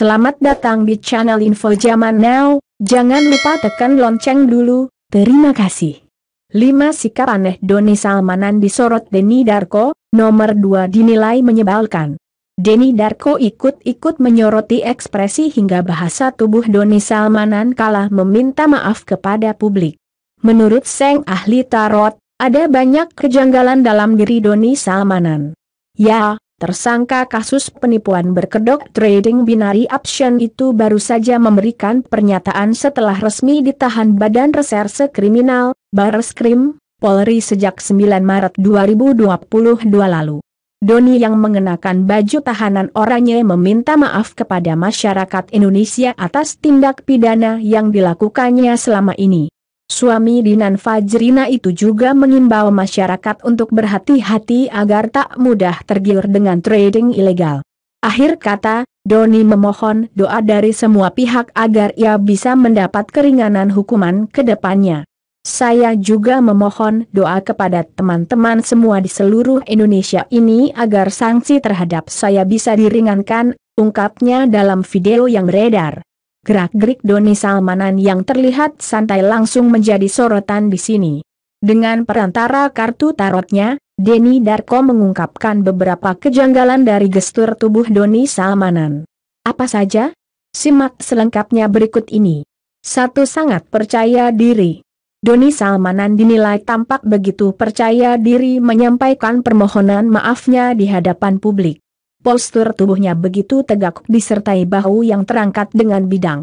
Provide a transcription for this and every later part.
Selamat datang di channel Info Zaman Now, jangan lupa tekan lonceng dulu, terima kasih. 5 sikap aneh Doni Salmanan disorot Deni Darko, nomor 2 dinilai menyebalkan. Deni Darko ikut-ikut menyoroti ekspresi hingga bahasa tubuh Doni Salmanan kalah meminta maaf kepada publik. Menurut Seng ahli Tarot, ada banyak kejanggalan dalam diri Doni Salmanan. Ya, Tersangka kasus penipuan berkedok trading binari option itu baru saja memberikan pernyataan setelah resmi ditahan Badan Reserse Kriminal, Bareskrim, Polri sejak 9 Maret 2022 lalu. Doni yang mengenakan baju tahanan orangnya meminta maaf kepada masyarakat Indonesia atas tindak pidana yang dilakukannya selama ini. Suami Dinan Fajrina itu juga mengimbau masyarakat untuk berhati-hati agar tak mudah tergiur dengan trading ilegal. Akhir kata, Doni memohon doa dari semua pihak agar ia bisa mendapat keringanan hukuman ke depannya. Saya juga memohon doa kepada teman-teman semua di seluruh Indonesia ini agar sanksi terhadap saya bisa diringankan, ungkapnya dalam video yang beredar. Gerak-gerik Doni Salmanan yang terlihat santai langsung menjadi sorotan di sini. Dengan perantara kartu tarotnya, Denny Darko mengungkapkan beberapa kejanggalan dari gestur tubuh Doni Salmanan. Apa saja? Simak selengkapnya berikut ini. Satu sangat percaya diri. Doni Salmanan dinilai tampak begitu percaya diri menyampaikan permohonan maafnya di hadapan publik postur tubuhnya begitu tegak disertai bahu yang terangkat dengan bidang.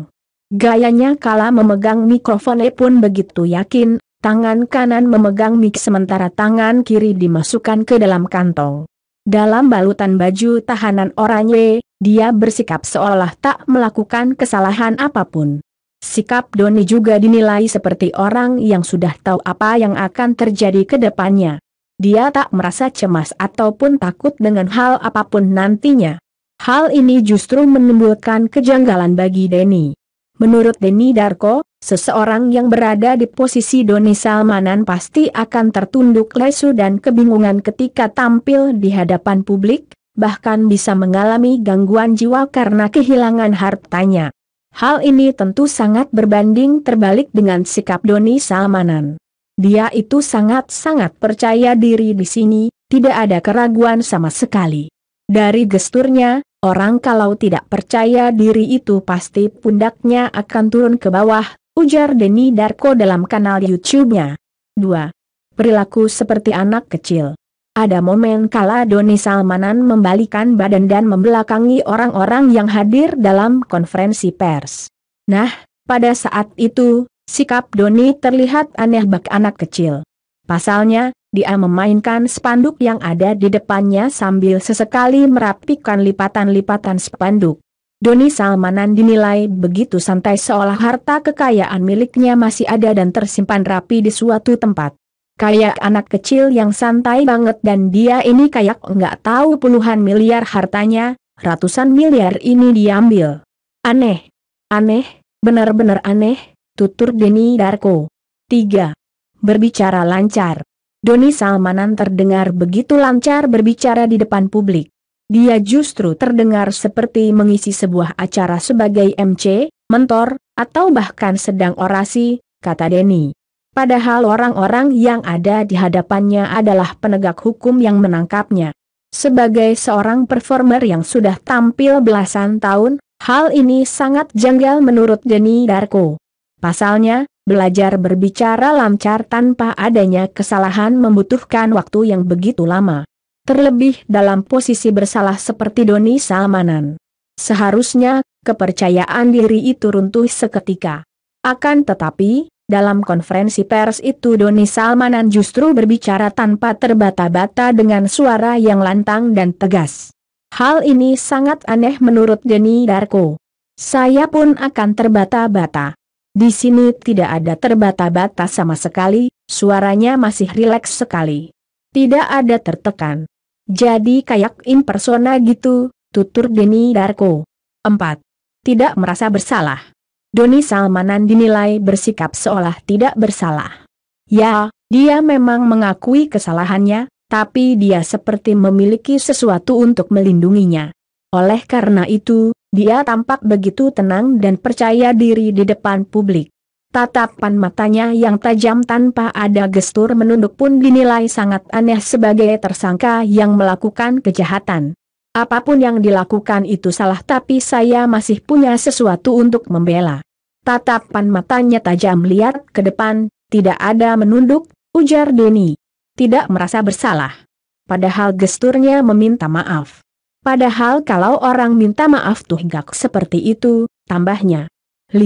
Gayanya kala memegang mikrofone pun begitu yakin, tangan kanan memegang mic sementara tangan kiri dimasukkan ke dalam kantong. Dalam balutan baju tahanan oranye, dia bersikap seolah tak melakukan kesalahan apapun. Sikap Doni juga dinilai seperti orang yang sudah tahu apa yang akan terjadi ke depannya. Dia tak merasa cemas ataupun takut dengan hal apapun nantinya. Hal ini justru menimbulkan kejanggalan bagi Denny. Menurut Denny Darko, seseorang yang berada di posisi Doni Salmanan pasti akan tertunduk lesu dan kebingungan ketika tampil di hadapan publik, bahkan bisa mengalami gangguan jiwa karena kehilangan hartanya. Hal ini tentu sangat berbanding terbalik dengan sikap Doni Salmanan. Dia itu sangat-sangat percaya diri di sini, tidak ada keraguan sama sekali. Dari gesturnya, orang kalau tidak percaya diri itu pasti pundaknya akan turun ke bawah, ujar Denny Darko dalam kanal YouTube-nya. 2. Perilaku seperti anak kecil. Ada momen kala Doni Salmanan membalikan badan dan membelakangi orang-orang yang hadir dalam konferensi pers. Nah, pada saat itu, Sikap Doni terlihat aneh bak anak kecil. Pasalnya, dia memainkan spanduk yang ada di depannya sambil sesekali merapikan lipatan-lipatan spanduk. Doni Salmanan dinilai begitu santai seolah harta kekayaan miliknya masih ada dan tersimpan rapi di suatu tempat. Kayak anak kecil yang santai banget dan dia ini kayak nggak tahu puluhan miliar hartanya, ratusan miliar ini diambil. Aneh. Aneh, benar-benar aneh, tutur Denny Darko. 3. Berbicara lancar. Doni Salmanan terdengar begitu lancar berbicara di depan publik. Dia justru terdengar seperti mengisi sebuah acara sebagai MC, mentor, atau bahkan sedang orasi, kata Denny. Padahal orang-orang yang ada di hadapannya adalah penegak hukum yang menangkapnya. Sebagai seorang performer yang sudah tampil belasan tahun, hal ini sangat janggal menurut Denny Darko. Pasalnya, belajar berbicara lancar tanpa adanya kesalahan membutuhkan waktu yang begitu lama. Terlebih dalam posisi bersalah seperti Doni Salmanan. Seharusnya, kepercayaan diri itu runtuh seketika. Akan tetapi, dalam konferensi pers itu Doni Salmanan justru berbicara tanpa terbata-bata dengan suara yang lantang dan tegas. Hal ini sangat aneh menurut Deni Darko. Saya pun akan terbata-bata. Di sini tidak ada terbata-bata sama sekali, suaranya masih rileks sekali. Tidak ada tertekan. Jadi kayak impersona gitu, tutur Denny Darko. 4. Tidak merasa bersalah. Doni Salmanan dinilai bersikap seolah tidak bersalah. Ya, dia memang mengakui kesalahannya, tapi dia seperti memiliki sesuatu untuk melindunginya. Oleh karena itu, dia tampak begitu tenang dan percaya diri di depan publik. Tatapan matanya yang tajam tanpa ada gestur menunduk pun dinilai sangat aneh sebagai tersangka yang melakukan kejahatan. Apapun yang dilakukan itu salah tapi saya masih punya sesuatu untuk membela. Tatapan matanya tajam lihat ke depan, tidak ada menunduk, ujar Denny. Tidak merasa bersalah. Padahal gesturnya meminta maaf. Padahal kalau orang minta maaf tuh gak seperti itu, tambahnya. 5.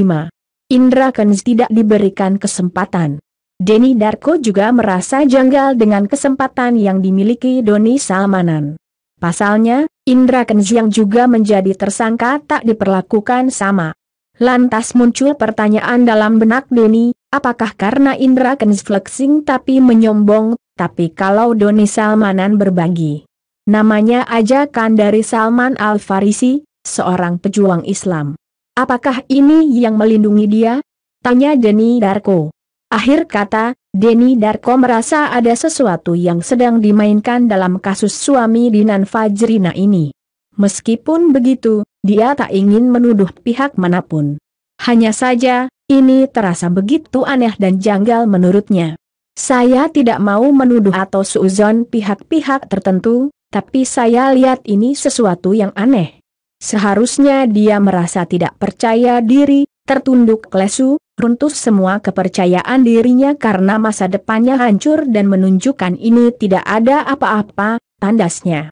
Indra Kenz tidak diberikan kesempatan. Denny Darko juga merasa janggal dengan kesempatan yang dimiliki Doni Salmanan. Pasalnya, Indra Kenz yang juga menjadi tersangka tak diperlakukan sama. Lantas muncul pertanyaan dalam benak Doni, apakah karena Indra Kenz flexing tapi menyombong, tapi kalau Doni Salmanan berbagi Namanya ajakan dari Salman Al-Farisi, seorang pejuang Islam. Apakah ini yang melindungi dia? Tanya Denny Darko. Akhir kata, Denny Darko merasa ada sesuatu yang sedang dimainkan dalam kasus suami Dinan Fajrina ini. Meskipun begitu, dia tak ingin menuduh pihak manapun. Hanya saja, ini terasa begitu aneh dan janggal menurutnya. Saya tidak mau menuduh atau suuzon pihak-pihak tertentu, tapi saya lihat ini sesuatu yang aneh. Seharusnya dia merasa tidak percaya diri, tertunduk lesu, runtuh semua kepercayaan dirinya karena masa depannya hancur dan menunjukkan ini tidak ada apa-apa, tandasnya.